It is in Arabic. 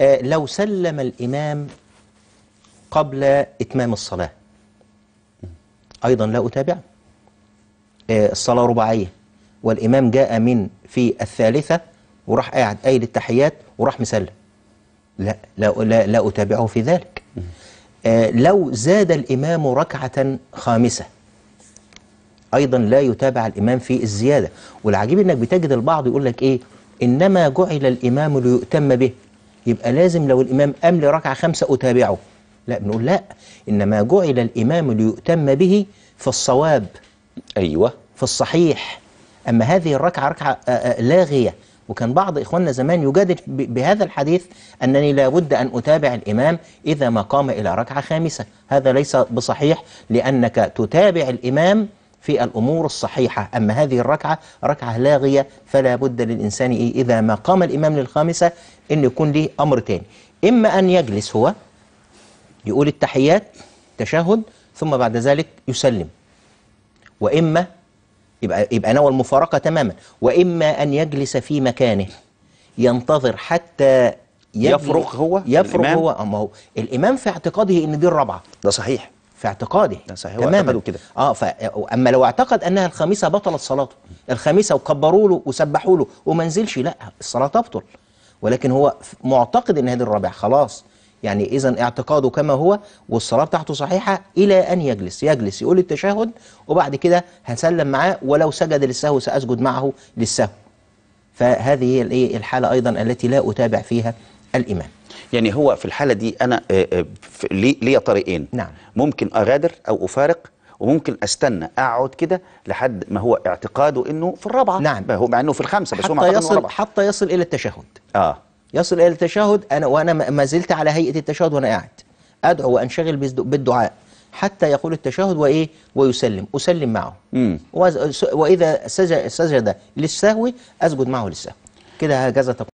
آه، لو سلم الإمام قبل إتمام الصلاة أيضا لا أتابع آه، الصلاة رباعية والإمام جاء من في الثالثة وراح قاعد قايل التحيات وراح مسلم لا لا لا, لا أتابعه في ذلك آه، لو زاد الإمام ركعة خامسة أيضا لا يتابع الإمام في الزيادة والعجيب أنك بتجد البعض يقول لك إيه إنما جعل الإمام ليؤتم به يبقى لازم لو الإمام قام لي ركعة خمسة أتابعه لا بنقول لا إنما جعل الإمام ليؤتم به في الصواب أيوة في الصحيح أما هذه الركعة ركعة آه، آه، لاغية وكان بعض إخواننا زمان يجادل بهذا الحديث أنني لابد أن أتابع الإمام إذا ما قام إلى ركعة خامسة هذا ليس بصحيح لأنك تتابع الإمام في الأمور الصحيحة أما هذه الركعة ركعة لاغية فلا بد للإنسان إيه؟ إذا ما قام الإمام للخامسة أن يكون له أمر تاني إما أن يجلس هو يقول التحيات تشهد ثم بعد ذلك يسلم وإما يبقى, يبقى نوى المفارقة تماما وإما أن يجلس في مكانه ينتظر حتى يفرق هو يفرغ هو أما هو الإمام في اعتقاده أن دي الرابعة ده صحيح في اعتقاده صحيح تماما كده اه ف... اما لو اعتقد انها الخميسه بطلت صلاته الخميسه وكبروا له وسبحوا له وما نزلش لا الصلاه تبطل ولكن هو معتقد ان هذه الرابع خلاص يعني اذا اعتقاده كما هو والصلاه بتاعته صحيحه الى ان يجلس يجلس يقول التشهد وبعد كده هسلم معاه ولو سجد للسهو ساسجد معه للسهو فهذه هي الايه الحاله ايضا التي لا اتابع فيها الإمام يعني هو في الحالة دي أنا آه، آه، ليا طريقين نعم. ممكن أغادر أو أفارق وممكن استنى اقعد كده لحد ما هو اعتقاده انه في الرابعه نعم هو مع انه في الخمسه بس هو حتى يصل الرابعة. حتى يصل الى التشهد اه يصل الى التشهد انا وانا ما زلت على هيئه التشهد وانا قاعد ادعو وانشغل بالدعاء حتى يقول التشهد وايه ويسلم اسلم معه مم. واذا سجد للسهو اسجد معه للسهو كده هكذا تقول